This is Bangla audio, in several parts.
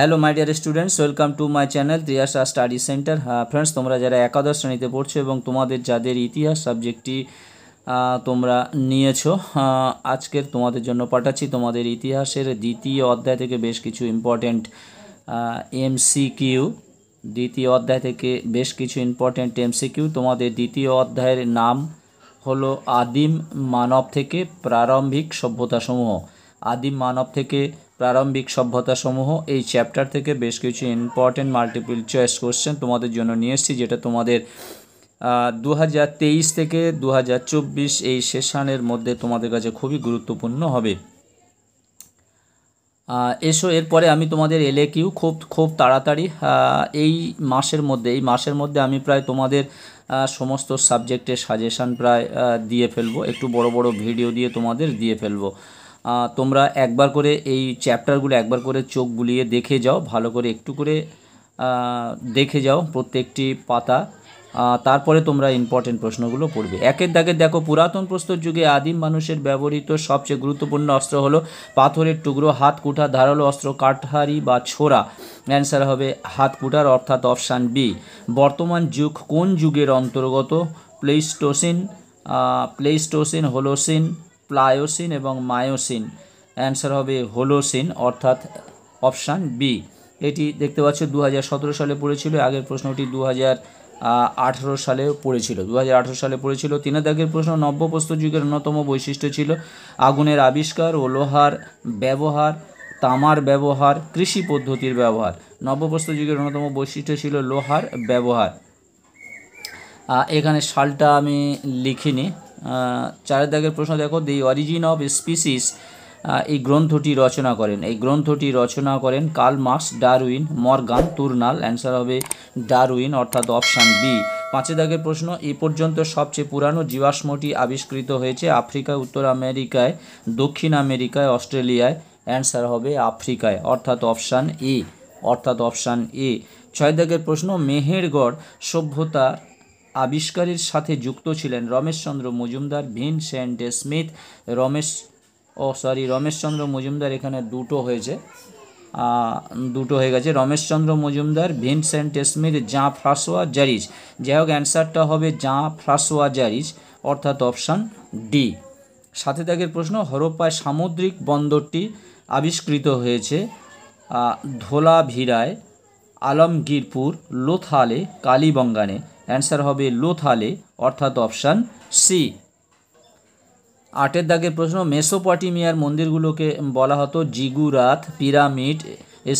hello my dear students welcome to my channel Triyasha study centre হ্যাঁ ফ্রেন্ডস তোমরা যারা একাদশ শ্রেণীতে পড়ছো এবং তোমাদের যাদের ইতিহাস সাবজেক্টটি তোমরা নিয়েছো আজকের তোমাদের জন্য পাঠাচ্ছি তোমাদের ইতিহাসের দ্বিতীয় অধ্যায় থেকে বেশ কিছু ইম্পর্ট্যান্ট এমসিকিউ দ্বিতীয় অধ্যায় থেকে বেশ কিছু ইম্পর্ট্যান্ট এমসিকিউ তোমাদের দ্বিতীয় অধ্যায়ের নাম হলো আদিম মানব থেকে প্রারম্ভিক সভ্যতাসমূহ আদিম মানব থেকে প্রারম্ভিক সভ্যতাসমূহ এই চ্যাপ্টার থেকে বেশ কিছু ইম্পর্টেন্ট মাল্টিপল চয়েস কোশ্চেন তোমাদের জন্য নিয়ে এসেছি যেটা তোমাদের দু থেকে দু এই সেশানের মধ্যে তোমাদের কাছে খুবই গুরুত্বপূর্ণ হবে এসো এরপরে আমি তোমাদের এলে কিউ খুব খুব তাড়াতাড়ি এই মাসের মধ্যে এই মাসের মধ্যে আমি প্রায় তোমাদের সমস্ত সাবজেক্টের সাজেশান প্রায় দিয়ে ফেলবো একটু বড় বড় ভিডিও দিয়ে তোমাদের দিয়ে ফেলবো তোমরা একবার করে এই চ্যাপ্টারগুলো একবার করে চোখ বুলিয়ে দেখে যাও ভালো করে একটু করে দেখে যাও প্রত্যেকটি পাতা তারপরে তোমরা ইম্পর্টেন্ট প্রশ্নগুলো পড়বে একের দাগে দেখো পুরাতন প্রস্তর যুগে আদিম মানুষের ব্যবহৃত সবচেয়ে গুরুত্বপূর্ণ অস্ত্র হলো পাথরের টুকরো হাত কুঠা ধারালো অস্ত্র কাঠহারি বা ছোড়া অ্যান্সার হবে হাত কুঠার অর্থাৎ অপশান বি বর্তমান যুগ কোন যুগের অন্তর্গত প্লেস্টোসিন প্লেস্টোসিন হোলোসিন প্লায়োসিন এবং মায়োসিন অ্যান্সার হবে হোলোসিন অর্থাৎ অপশান বি এটি দেখতে পাচ্ছ দু সালে পড়েছিল আগের প্রশ্নটি দু আঠারো সালে পড়েছিল দু সালে পড়েছিল তিনের দাগের প্রশ্ন নব্য যুগের অন্যতম বৈশিষ্ট্য ছিল আগুনের আবিষ্কার ও লোহার ব্যবহার তামার ব্যবহার কৃষি পদ্ধতির ব্যবহার নব্যপ্রস্ত যুগের অন্যতম বৈশিষ্ট্য ছিল লোহার ব্যবহার এখানে সালটা আমি লিখিনি চার দাগের প্রশ্ন দেখো দি অরিজিন অফ স্পিসিস এই গ্রন্থটি রচনা করেন এই গ্রন্থটি রচনা করেন কার্ল মার্কস ডারউইন মর্গান তুরনাল অ্যান্সার হবে ডারউইন অর্থাৎ অপশান বি পাঁচে দাগের প্রশ্ন এ পর্যন্ত সবচেয়ে পুরানো জীবাশ্মটি আবিষ্কৃত হয়েছে আফ্রিকায় উত্তর আমেরিকায় দক্ষিণ আমেরিকায় অস্ট্রেলিয়ায় অ্যান্সার হবে আফ্রিকায় অর্থাৎ অপশান এ অর্থাৎ অপশান এ ছয় দাগের প্রশ্ন মেহেরগড় সভ্যতার আবিষ্কারের সাথে যুক্ত ছিলেন রমেশচন্দ্র মজুমদার ভিন ভিনসেন্ট স্মিথ রমেশ ও সরি রমেশচন্দ্র মজুমদার এখানে দুটো হয়েছে দুটো হয়ে গেছে Rameshchandra Majumdar Vincent Smith Jean François Jarrige যাই হোক অ্যান্সারটা হবে জাঁ ফ্রাসোয়া জারিজ অর্থাৎ অপশান ডি সাথে দাগের প্রশ্ন হরপ্পায় সামুদ্রিক বন্দরটি আবিষ্কৃত হয়েছে ধোলাভিরায় আলমগীরপুর লোথালে কালীবঙ্গানে অ্যান্সার হবে লোথালে অর্থাৎ অপশান সি আটের দাগের প্রশ্ন মেসোপটেমিয়ার মন্দিরগুলোকে বলা হতো জিগুরাত পিরামিড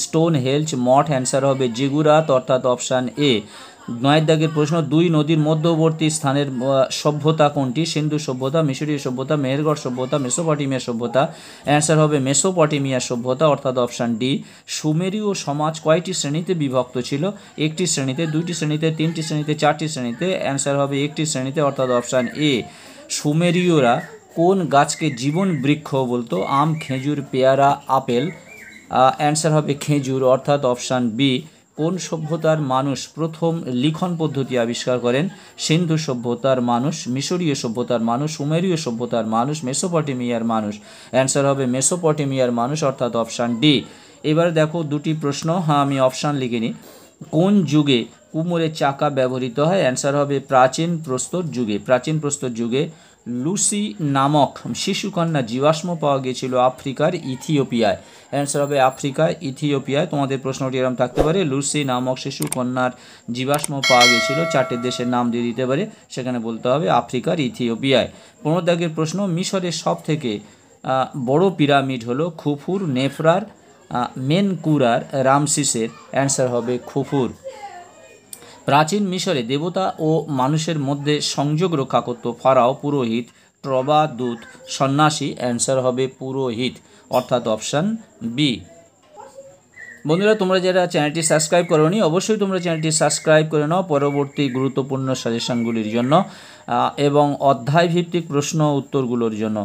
স্টোন হেলচ মঠ অ্যান্সার হবে জিগুরাত অর্থাৎ অপশান এ নয় দাগের প্রশ্ন দুই নদীর মধ্যবর্তী স্থানের সভ্যতা কোনটি সিন্ধু সভ্যতা মিশরীয় সভ্যতা মেহেরগড় সভ্যতা মেসোপটেমিয়া সভ্যতা অ্যান্সার হবে মেসোপটেমিয়া সভ্যতা অর্থাৎ অপশান ডি সুমেরীয় সমাজ কয়টি শ্রেণীতে বিভক্ত ছিল একটি শ্রেণীতে দুইটি শ্রেণীতে তিনটি শ্রেণীতে চারটি শ্রেণীতে অ্যান্সার হবে একটি শ্রেণীতে অর্থাৎ অপশান এ সুমেরীয়রা কোন গাছকে জীবন বৃক্ষ বলতো আম খেজুর পেয়ারা আপেল অ্যান্সার হবে খেজুর অর্থাৎ অপশান বি কোন সভ্যতার মানুষ প্রথম লিখন পদ্ধতি আবিষ্কার করেন সিন্ধু সভ্যতার মানুষ মিশরীয় সভ্যতার মানুষ সুমেরীয় সভ্যতার মানুষ মেসোপটেমিয়ার মানুষ অ্যান্সার হবে মেসোপটেমিয়ার মানুষ অর্থাৎ অপশান ডি এবার দেখো দুটি প্রশ্ন হ্যাঁ আমি অপশান লিখিনি কোন যুগে কুমোরের চাকা ব্যবহৃত হয় অ্যান্সার হবে প্রাচীন প্রস্তর যুগে প্রাচীন প্রস্তর যুগে লুসি নামক শিশুকন্যা জীবাশ্ম পাওয়া গিয়েছিল আফ্রিকার ইথিওপিয়ায় অ্যান্সার হবে আফ্রিকা ইথিওপিয়ায় তোমাদের প্রশ্নটি এরম থাকতে পারে লুসি নামক শিশুকন্যার জীবাশ্ম পাওয়া গিয়েছিল চারটে দেশের নাম দিয়ে দিতে পারে সেখানে বলতে হবে আফ্রিকার ইথিওপিয়ায় পুনর্দাগের প্রশ্ন মিশরের সব থেকে বড় পিরামিড হলো খুফুর নেফরার মেনকুরার রামসিসের অ্যান্সার হবে খুফুর প্রাচীন মিশরে দেবতা ও মানুষের মধ্যে সংযোগ রক্ষা করত ফারাও পুরোহিত ট্রবা দূত সন্ন্যাসী অ্যান্সার হবে পুরোহিত অর্থাৎ অপশান বি বন্ধুরা তোমরা যারা চ্যানেলটি সাবস্ক্রাইব করো নি অবশ্যই তোমরা চ্যানেলটি সাবস্ক্রাইব করে নাও পরবর্তী গুরুত্বপূর্ণ সাজেশনগুলির জন্য এবং অধ্যায়ভিত্তিক প্রশ্ন উত্তরগুলোর জন্য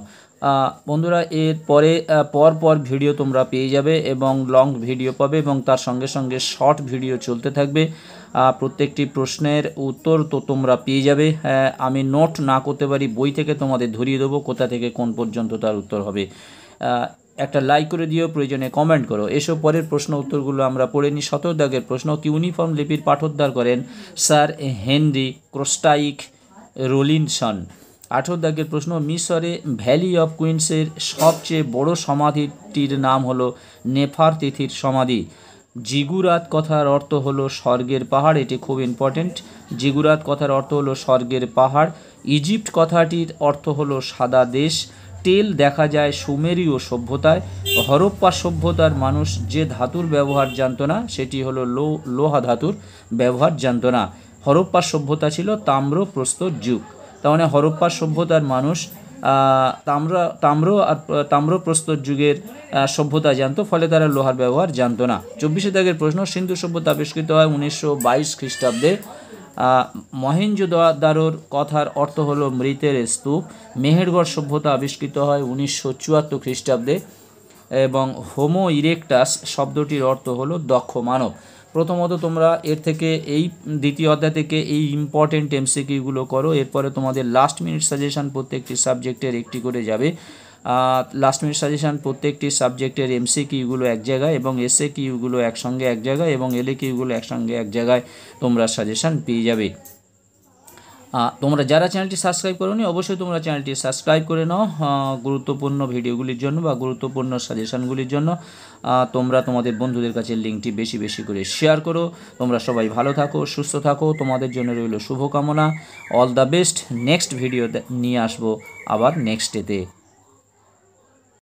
বন্ধুরা এর পরে পর পর ভিডিও তোমরা পেয়ে যাবে এবং লং ভিডিও পাবে এবং তার সঙ্গে সঙ্গে শর্ট ভিডিও চলতে থাকবে প্রত্যেকটি প্রশ্নের উত্তর তো তোমরা পেয়ে যাবে আমি নোট না করতে পারি বই থেকে তোমাদের ধরিয়ে দেবো কোথা থেকে কোন পর্যন্ত তার উত্তর হবে একটা লাইক করে দিও প্রয়োজনে কমেন্ট করো এসব পরের প্রশ্ন উত্তরগুলো আমরা পড়ে নিই সতেরো প্রশ্ন কি ইউনিফর্ম লিপির পাঠোদ্ধার করেন স্যার হেনরি ক্রোস্টাইক রোলিনসন আঠেরো দাগের প্রশ্ন মিশরে ভ্যালি অফ কুইন্সের সবচেয়ে বড় সমাধিটির নাম হলো নেফার তিথির সমাধি জিগুরাত কথার অর্থ হলো স্বর্গের পাহাড় এটি খুব ইম্পর্টেন্ট জিগুরাত কথার অর্থ হলো স্বর্গের পাহাড় ইজিপ্ট কথাটির অর্থ হলো সাদা দেশ টেল দেখা যায় সুমেরীয় সভ্যতায় হরপ্পা সভ্যতার মানুষ যে ধাতুর ব্যবহার জানত না সেটি হলো লো লোহা ধাতুর ব্যবহার জানত না হরপ্পা সভ্যতা ছিল তাম্র প্রস্তর যুগ তার মানে হরপ্পা সভ্যতার মানুষ তাম্র তাম্র আর তাম্রপ্রস্তর যুগের সভ্যতা জানতো ফলে তারা লোহার ব্যবহার জানতো না চব্বিশে দাগের প্রশ্ন সিন্ধু সভ্যতা আবিষ্কৃত হয় উনিশশো বাইশ খ্রিস্টাব্দে মহেন্দ্র কথার অর্থ হল মৃতের স্তূপ মেহেরগড় সভ্যতা আবিষ্কৃত হয় উনিশশো চুয়াত্তর খ্রিস্টাব্দে এবং হোমো ইরেকটাস শব্দটির অর্থ হলো দক্ষ মানব প্রথমত তোমরা এর থেকে এই দ্বিতীয় অধ্যায় থেকে এই ইম্পর্টেন্ট এমসিকিউগুলো করো এরপরে তোমাদের লাস্ট মিনিট সাজেশান প্রত্যেকটি সাবজেক্টের একটি করে যাবে লাস্ট মিনিট সাজেশান প্রত্যেকটি সাবজেক্টের এমসি কিউগুলো এক জায়গায় এবং এসএ কিউগুলো একসঙ্গে এক জায়গায় এবং এলএ কিউগুলো একসঙ্গে এক জায়গায় তোমরা সাজেশান পেয়ে যাবে তোমরা যারা চ্যানেলটি সাবস্ক্রাইব করোনি অবশ্যই তোমরা চ্যানেলটি সাবস্ক্রাইব করে নাও গুরুত্বপূর্ণ ভিডিওগুলির জন্য বা গুরুত্বপূর্ণ সাজেশনগুলির জন্য তোমরা তোমাদের বন্ধুদের কাছে লিঙ্কটি বেশি বেশি করে শেয়ার করো তোমরা সবাই ভালো থাকো সুস্থ থাকো তোমাদের জন্য রইল শুভকামনা all the best next video নিয়ে আসবো আবার নেক্সট ডেতে